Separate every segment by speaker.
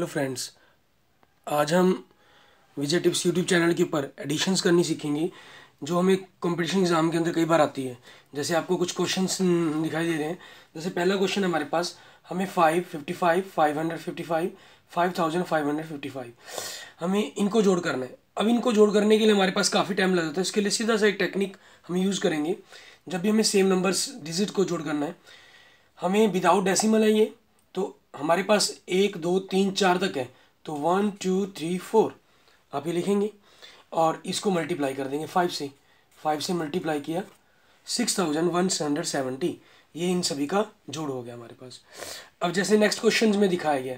Speaker 1: hello friends आज हम विजय tips YouTube channel के ऊपर एडिशंस करनी सीखेंगे जो हमें कंपटीशन एग्ज़ाम के अंदर कई बार आती है जैसे आपको कुछ क्वेश्चंस हम्म, दिखाई दे रहे हैं जैसे पहला क्वेश्चन हमारे पास हमें five fifty five five hundred fifty five five thousand five hundred fifty five हमें इनको जोड़ करना है अब इनको जोड़ करने के लिए हमारे पास काफ़ी टाइम लग जाता है इसके लिए सीधा सा एक टेक्निक हम यूज़ करेंगे जब भी हमें सेम नंबर्स डिजिट को जोड़ करना है हमें विदाउट डेसीमल है ये हमारे पास एक दो तीन चार तक है तो वन टू थ्री फोर आप ये लिखेंगे और इसको मल्टीप्लाई कर देंगे फाइव से फाइव से मल्टीप्लाई किया six thousand one hundred seventy ये इन सभी का जोड़ हो गया हमारे पास अब जैसे नेक्स्ट क्वेश्चन में दिखाया गया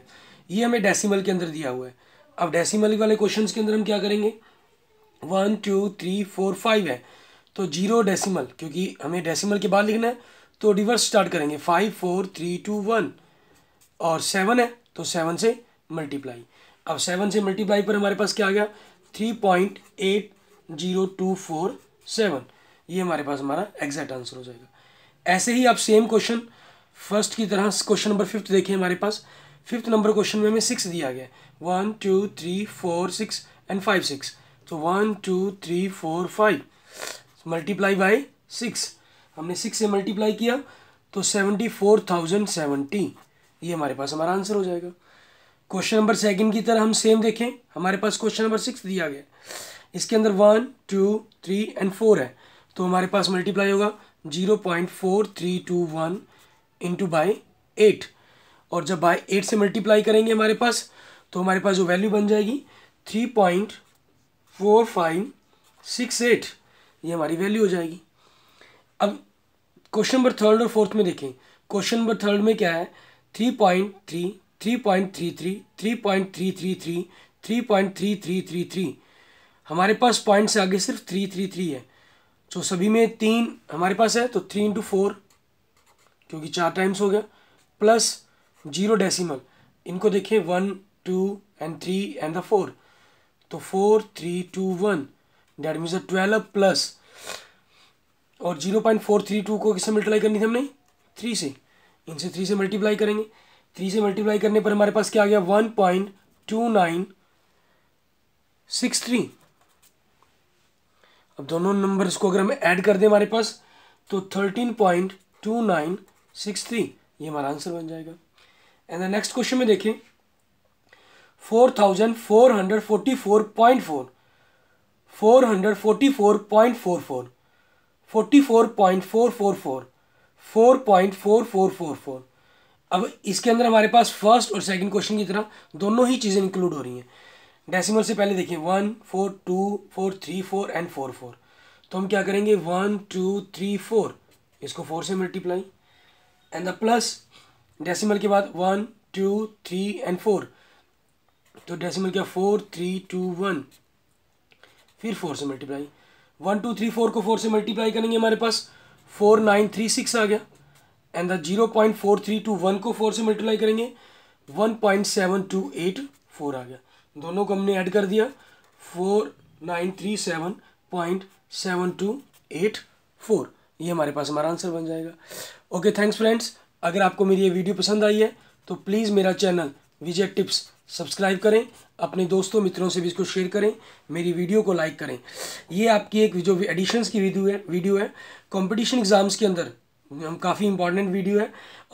Speaker 1: ये हमें डेसीमल के अंदर दिया हुआ है अब डेसीमल वाले क्वेश्चन के अंदर हम क्या करेंगे one two three four five है तो जीरो डेसिमल क्योंकि हमें डेसिमल के बाद लिखना है तो रिवर्स स्टार्ट करेंगे five four three two one और सेवन है तो सेवन से मल्टीप्लाई अब सेवन से मल्टीप्लाई पर हमारे पास क्या आ गया three point eight zero two four seven ये हमारे पास हमारा एग्जैक्ट आंसर हो जाएगा ऐसे ही आप सेम क्वेश्चन फर्स्ट की तरह क्वेश्चन नंबर फिफ्थ देखिए हमारे पास फिफ्थ नंबर क्वेश्चन में हमें सिक्स दिया गया one two three four six and five six तो one two three four five multiply by six हमने सिक्स से मल्टीप्लाई किया तो सेवेंटी फोर थाउजेंड सेवेंटी ये हमारे पास हमारा आंसर हो जाएगा क्वेश्चन नंबर सेकंड की तरह हम सेम देखें हमारे पास क्वेश्चन नंबर सिक्स दिया गया इसके अंदर one two three and four है तो हमारे पास मल्टीप्लाई होगा zero point four three two one into by eight और जब बाई एट से मल्टीप्लाई करेंगे हमारे पास तो हमारे पास जो वैल्यू बन जाएगी three point four five six eight ये हमारी वैल्यू हो जाएगी अब क्वेश्चन नंबर थर्ड और फोर्थ में देखें क्वेश्चन नंबर थर्ड में क्या है three point three three point three three three point three three three three point three three three three हमारे पास पॉइंट से आगे सिर्फ थ्री थ्री थ्री है तो so, सभी में तीन हमारे पास है तो थ्री इंटू फोर क्योंकि चार टाइम्स हो गया प्लस जीरो डेसिमल इनको देखिए one two and three and the four तो four three two one that means twelve plus और zero point four three two को किससे मल्टीप्लाई करनी थी हमने थ्री से इनसे थ्री से मल्टीप्लाई करेंगे थ्री से मल्टीप्लाई करने पर हमारे पास क्या आ गया one point two nine six three अब दोनों नंबर्स को अगर हम ऐड कर दें हमारे पास तो thirteen point two nine six three ये हमारा आंसर बन जाएगा एंड नेक्स्ट क्वेश्चन में देखें four thousand four hundred forty four point four four hundred forty four point four four forty four point four four four four point four four four four अब इसके अंदर हमारे पास first और second question की तरह दोनों ही चीज़ें इंक्लूड हो रही हैं डेसिमल से पहले देखिए one four two four three four and four four तो हम क्या करेंगे वन टू थ्री फोर इसको फोर से multiply and the plus decimal के बाद one two three and four तो डेसिमल क्या फोर थ्री टू वन फिर फोर से multiply one two three four को फोर से मल्टीप्लाई करेंगे हमारे पास फोर नाइन थ्री सिक्स आ गया and the zero point four three two one को फोर से मल्टीप्लाई करेंगे one point seven two eight four आ गया दोनों को हमने ऐड कर दिया four nine three seven point seven two eight four ये हमारे पास हमारा आंसर बन जाएगा ओके थैंक्स फ्रेंड्स अगर आपको मेरी ये वीडियो पसंद आई है तो प्लीज़ मेरा चैनल विजय टिप्स सब्सक्राइब करें अपने दोस्तों मित्रों से भी इसको शेयर करें मेरी वीडियो को लाइक करें ये आपकी एक जो एडिशंस की वीडियो है वीडियो है कंपटीशन एग्ज़ाम्स के अंदर हम काफ़ी इंपॉर्टेंट वीडियो है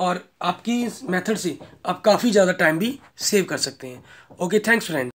Speaker 1: और आपकी मेथड से आप काफ़ी ज़्यादा टाइम भी सेव कर सकते हैं ओके थैंक्स फ्रेंड